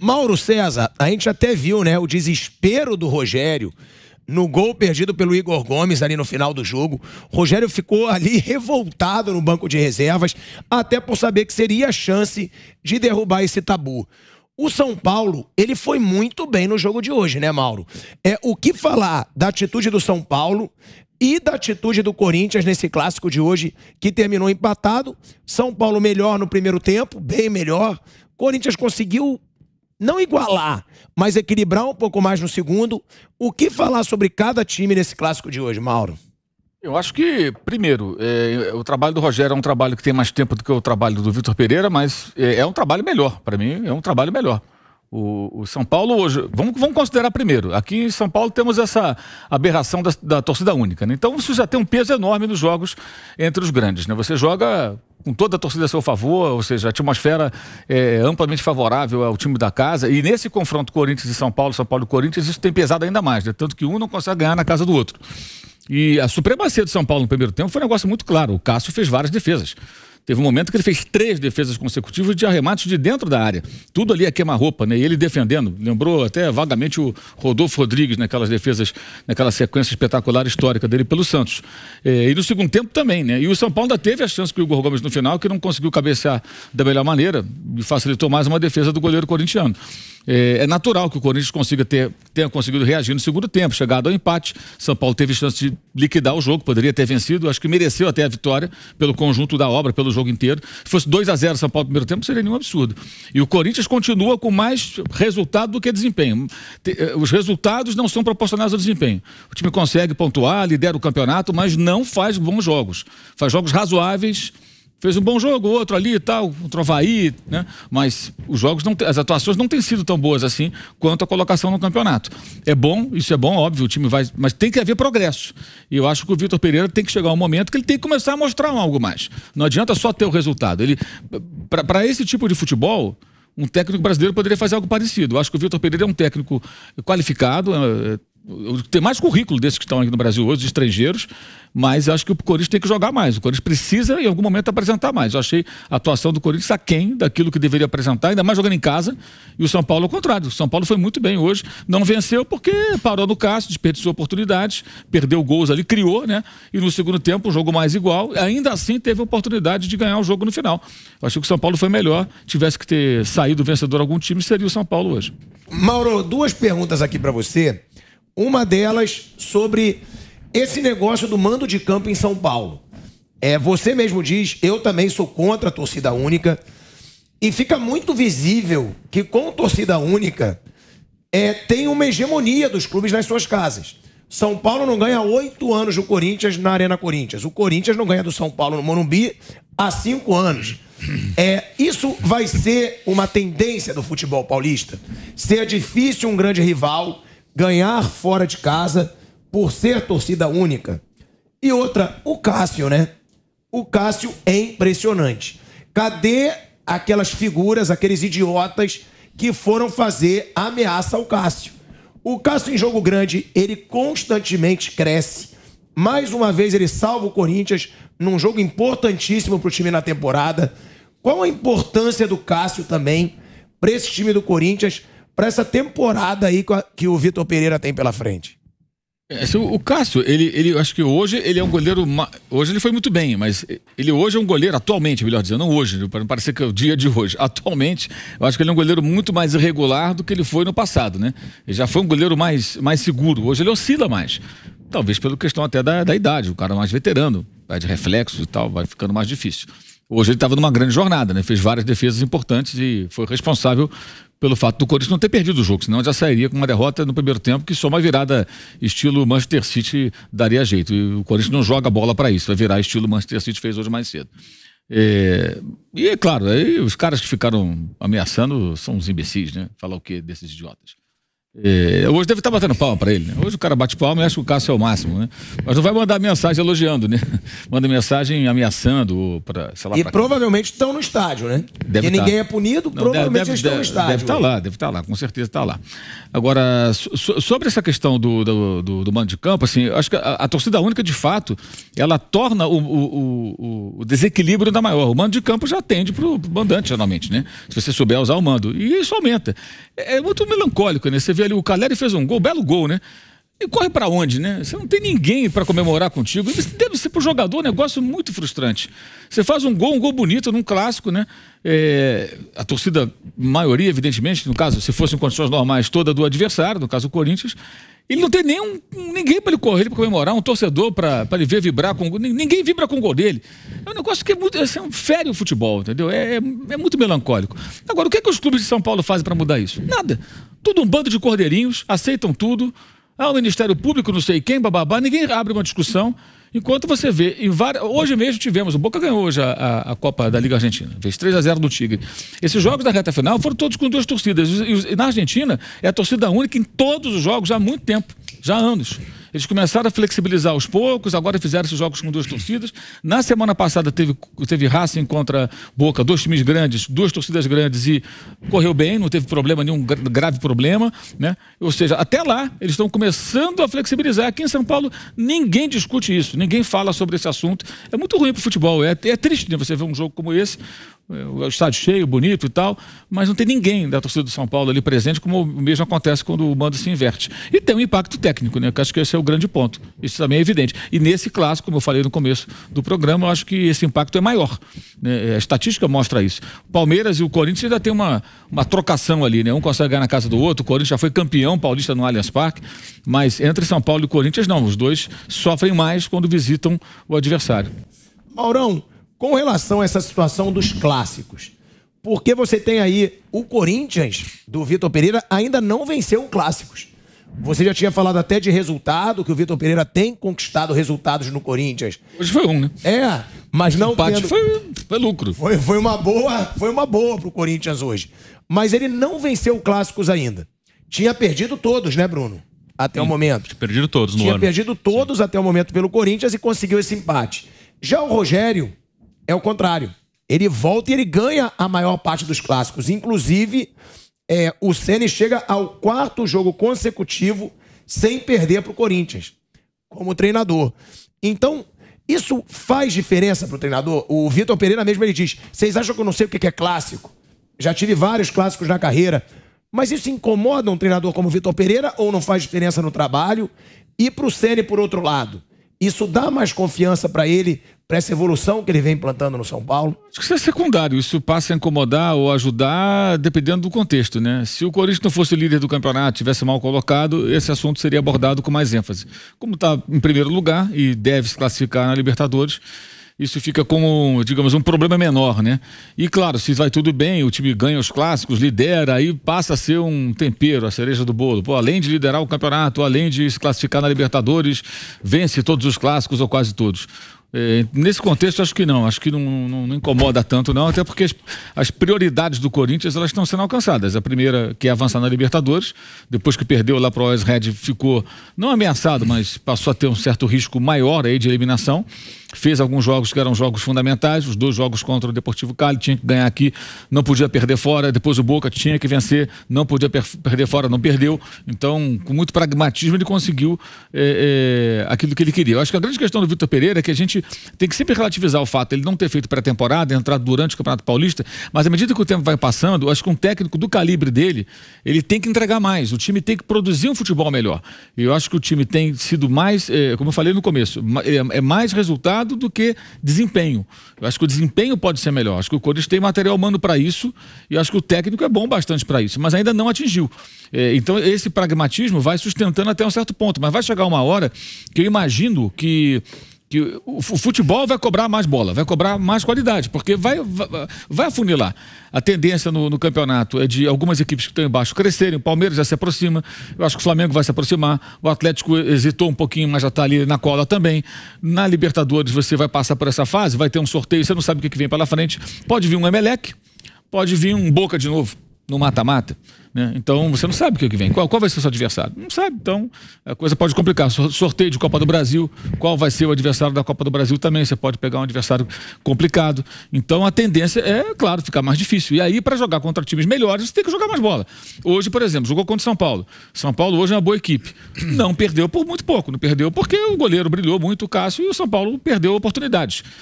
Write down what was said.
Mauro César, a gente até viu, né, o desespero do Rogério no gol perdido pelo Igor Gomes ali no final do jogo. O Rogério ficou ali revoltado no banco de reservas, até por saber que seria a chance de derrubar esse tabu. O São Paulo, ele foi muito bem no jogo de hoje, né, Mauro? É o que falar da atitude do São Paulo e da atitude do Corinthians nesse clássico de hoje, que terminou empatado. São Paulo melhor no primeiro tempo, bem melhor. Corinthians conseguiu não igualar, mas equilibrar um pouco mais no segundo. O que falar sobre cada time nesse clássico de hoje, Mauro? Eu acho que, primeiro, é, o trabalho do Rogério é um trabalho que tem mais tempo do que o trabalho do Vitor Pereira, mas é, é um trabalho melhor. Para mim, é um trabalho melhor. O, o, São Paulo hoje, vamos, vamos, considerar primeiro, aqui em São Paulo temos essa aberração da, da torcida única, né? Então isso já tem um peso enorme nos jogos entre os grandes, né? Você joga com toda a torcida a seu favor, ou seja, a atmosfera é amplamente favorável ao time da casa, e nesse confronto Corinthians e São Paulo, São Paulo e Corinthians, isso tem pesado ainda mais, né? Tanto que um não consegue ganhar na casa do outro. E a supremacia do São Paulo no primeiro tempo foi um negócio muito claro, o Cássio fez várias defesas. Teve um momento que ele fez três defesas consecutivas de arremates de dentro da área. Tudo ali a é queima-roupa, né? E ele defendendo. Lembrou até vagamente o Rodolfo Rodrigues naquelas defesas, naquela sequência espetacular histórica dele pelo Santos. É, e no segundo tempo também, né? E o São Paulo ainda teve a chance que o Igor Gomes no final, que não conseguiu cabecear da melhor maneira e facilitou mais uma defesa do goleiro corintiano. É, é, natural que o Corinthians consiga ter, tenha conseguido reagir no segundo tempo, chegado ao empate. São Paulo teve chance de liquidar o jogo, poderia ter vencido. Acho que mereceu até a vitória pelo conjunto da obra, pelo jogo inteiro. Se fosse 2 a 0 São Paulo no primeiro tempo, seria nenhum absurdo. E o Corinthians continua com mais resultado do que desempenho. Eh, os resultados não são proporcionais ao desempenho. O time consegue pontuar, lidera o campeonato, mas não faz bons jogos. Faz jogos razoáveis fez um bom jogo, outro ali e tal, contra o Havaí, né? Mas os jogos não, as atuações não têm sido tão boas assim quanto a colocação no campeonato. É bom, isso é bom, óbvio, o time vai, mas tem que haver progresso. E eu acho que o Vitor Pereira tem que chegar um momento que ele tem que começar a mostrar algo mais. Não adianta só ter o resultado. Ele para esse tipo de futebol, um técnico brasileiro poderia fazer algo parecido. Eu acho que o Vitor Pereira é um técnico qualificado, é, tem mais currículo desses que estão aqui no Brasil hoje, de estrangeiros, mas acho que o Corinthians tem que jogar mais. O Corinthians precisa, em algum momento, apresentar mais. Eu achei a atuação do Corinthians aquém daquilo que deveria apresentar, ainda mais jogando em casa. E o São Paulo, ao contrário. O São Paulo foi muito bem hoje. Não venceu porque parou no caso, desperdiçou oportunidades, perdeu gols ali, criou, né? E no segundo tempo, um jogo mais igual. Ainda assim, teve oportunidade de ganhar o jogo no final. Eu achei que o São Paulo foi melhor. Tivesse que ter saído vencedor algum time, seria o São Paulo hoje. Mauro, duas perguntas aqui para você. Uma delas sobre esse negócio do mando de campo em São Paulo. É, você mesmo diz, eu também sou contra a torcida única. E fica muito visível que com torcida única é, tem uma hegemonia dos clubes nas suas casas. São Paulo não ganha oito anos do Corinthians na Arena Corinthians. O Corinthians não ganha do São Paulo no Morumbi há cinco anos. É, isso vai ser uma tendência do futebol paulista. Ser difícil um grande rival, ganhar fora de casa por ser torcida única. E outra, o Cássio, né? O Cássio é impressionante. Cadê aquelas figuras, aqueles idiotas que foram fazer ameaça ao Cássio? O Cássio em jogo grande, ele constantemente cresce. Mais uma vez ele salva o Corinthians num jogo importantíssimo para o time na temporada. Qual a importância do Cássio também para esse time do Corinthians? para essa temporada aí que o Vitor Pereira tem pela frente? É, o Cássio, ele, ele, acho que hoje ele é um goleiro. Hoje ele foi muito bem, mas ele hoje é um goleiro, atualmente, melhor dizendo, não hoje, para não parecer que é o dia de hoje. Atualmente, eu acho que ele é um goleiro muito mais irregular do que ele foi no passado, né? Ele já foi um goleiro mais, mais seguro. Hoje ele oscila mais. Talvez pela questão até da, da idade, o cara mais veterano, vai de reflexos e tal, vai ficando mais difícil. Hoje ele estava numa grande jornada, né? Fez várias defesas importantes e foi responsável pelo fato do Corinthians não ter perdido o jogo, senão já sairia com uma derrota no primeiro tempo, que só uma virada estilo Manchester City daria jeito. E o Corinthians não joga bola para isso, vai virar estilo Manchester City fez hoje mais cedo. É, e é claro, aí os caras que ficaram ameaçando são uns imbecis, né? Falar o que desses idiotas. É, hoje deve estar batendo palma para ele. Né? Hoje o cara bate palma e acha que o Cássio é o máximo, né? Mas não vai mandar mensagem elogiando, né? Manda mensagem ameaçando para, sei lá, E provavelmente estão no estádio, né? Deve e tá. ninguém é punido, não, provavelmente deve, deve, estão no estádio. Deve estar tá né? lá, deve estar tá lá, com certeza está lá. Agora, so, sobre essa questão do, do, do, do, mando de campo, assim, acho que a, a torcida única, de fato, ela torna o, o, o, o, desequilíbrio ainda maior. O mando de campo já tende para o mandante, geralmente, né? Se você souber usar o mando. E isso aumenta. É, é muito melancólico, né? Você vê o Caleri fez um gol, belo gol, né? E corre para onde, né? Você não tem ninguém para comemorar contigo. Deve ser para o jogador um negócio muito frustrante. Você faz um gol, um gol bonito num clássico, né? É, a torcida, maioria, evidentemente, no caso, se fosse em condições normais, toda do adversário, no caso o Corinthians, ele não tem nenhum, ninguém para ele correr, para comemorar, um torcedor para ele ver vibrar com Ninguém vibra com o gol dele. É um negócio que é muito, assim, fere o futebol, entendeu? É, é, é muito melancólico. Agora, o que, é que os clubes de São Paulo fazem para mudar isso? Nada. Tudo um bando de cordeirinhos, aceitam tudo. Ah, o Ministério Público, não sei quem, bababá. Ninguém abre uma discussão. Enquanto você vê, várias, hoje mesmo tivemos, o Boca ganhou hoje a, a, a Copa da Liga Argentina, fez 3 a 0 do Tigre. Esses jogos da reta final foram todos com duas torcidas. E, e na Argentina é a torcida única em todos os jogos há muito tempo, já há anos. Eles começaram a flexibilizar aos poucos, agora fizeram esses jogos com duas torcidas. Na semana passada teve, teve Racing contra Boca, dois times grandes, duas torcidas grandes e correu bem, não teve problema nenhum, grave problema, né? Ou seja, até lá eles estão começando a flexibilizar. Aqui em São Paulo ninguém discute isso, ninguém fala sobre esse assunto. É muito ruim para o futebol, é, é triste né, você ver um jogo como esse, o estádio cheio, bonito e tal, mas não tem ninguém da torcida do São Paulo ali presente, como o mesmo acontece quando o mando se inverte. E tem um impacto técnico, né? Eu acho que esse é o grande ponto. Isso também é evidente. E nesse clássico, como eu falei no começo do programa, eu acho que esse impacto é maior. Né? É, a estatística mostra isso. O Palmeiras e o Corinthians ainda tem uma, uma trocação ali, né? Um consegue ganhar na casa do outro, o Corinthians já foi campeão paulista no Allianz Parque, mas entre São Paulo e Corinthians, não. Os dois sofrem mais quando visitam o adversário. Maurão, com relação a essa situação dos clássicos. Porque você tem aí o Corinthians do Vitor Pereira ainda não venceu clássicos. Você já tinha falado até de resultado, que o Vitor Pereira tem conquistado resultados no Corinthians. Hoje foi um, né? É, mas não. O empate tendo... foi, foi lucro. Foi, foi uma boa, foi uma boa pro Corinthians hoje. Mas ele não venceu clássicos ainda. Tinha perdido todos, né, Bruno? Até Sim, o momento. Tinha perdido todos no tinha ano. Tinha perdido todos Sim. até o momento pelo Corinthians e conseguiu esse empate. Já o Rogério é o contrário. Ele volta e ele ganha a maior parte dos clássicos. Inclusive, é, o Ceni chega ao quarto jogo consecutivo sem perder para o Corinthians, como treinador. Então, isso faz diferença para o treinador? O Vitor Pereira mesmo ele diz: vocês acham que eu não sei o que é clássico? Já tive vários clássicos na carreira. Mas isso incomoda um treinador como o Vitor Pereira ou não faz diferença no trabalho? E para o Ceni, por outro lado, isso dá mais confiança para ele para essa evolução que ele vem implantando no São Paulo? Acho que isso é secundário. Isso passa a incomodar ou ajudar, dependendo do contexto, né? Se o Corinthians não fosse líder do campeonato, tivesse mal colocado, esse assunto seria abordado com mais ênfase. Como está em primeiro lugar e deve se classificar na Libertadores, isso fica como, digamos, um problema menor, né? E claro, se vai tudo bem, o time ganha os clássicos, lidera, aí passa a ser um tempero, a cereja do bolo. Pô, além de liderar o campeonato, além de se classificar na Libertadores, vence todos os clássicos ou quase todos. É, nesse contexto, acho que não. Acho que não, não, não, incomoda tanto, não. Até porque as, as prioridades do Corinthians elas estão sendo alcançadas. A primeira, que é avançar na Libertadores, depois que perdeu lá para o Red, ficou não ameaçado, mas passou a ter um certo risco maior aí de eliminação. Fez alguns jogos que eram jogos fundamentais, os dois jogos contra o Deportivo Cali, tinha que ganhar aqui, não podia perder fora. Depois o Boca tinha que vencer, não podia per perder fora, não perdeu. Então, com muito pragmatismo, ele conseguiu é, é, aquilo que ele queria. Eu acho que a grande questão do Vitor Pereira é que a gente gente tem que sempre relativizar o fato de ele não ter feito pré-temporada, entrar durante o Campeonato Paulista, mas à medida que o tempo vai passando, acho que um técnico do calibre dele, ele tem que entregar mais, o time tem que produzir um futebol melhor. E eu acho que o time tem sido mais, é, como eu falei no começo, eh, é mais resultado do que desempenho. Eu acho que o desempenho pode ser melhor. acho que o Corinthians tem material humano para isso e acho que o técnico é bom bastante para isso, mas ainda não atingiu. É, então esse pragmatismo vai sustentando até um certo ponto, mas vai chegar uma hora que eu imagino que que o futebol vai cobrar mais bola, vai cobrar mais qualidade, porque vai, vai, vai afunilar. A tendência no, no, campeonato é de algumas equipes que estão embaixo crescerem, o Palmeiras já se aproxima, eu acho que o Flamengo vai se aproximar, o Atlético hesitou um pouquinho, mas já está ali na cola também. Na Libertadores você vai passar por essa fase, vai ter um sorteio, você não sabe o que vem pela frente. Pode vir um Emelec, pode vir um Boca de novo no mata-mata. Né? Então você não sabe o é que vem. Qual, qual vai ser o seu adversário? Não sabe. Então a coisa pode complicar. Sorteio de Copa do Brasil, qual vai ser o adversário da Copa do Brasil também. Você pode pegar um adversário complicado. Então a tendência é, claro, ficar mais difícil. E aí, para jogar contra times melhores, você tem que jogar mais bola. Hoje, por exemplo, jogou contra São Paulo. São Paulo hoje é uma boa equipe. Não perdeu por muito pouco. Não perdeu porque o goleiro brilhou muito, o Cássio, e o São Paulo perdeu oportunidades.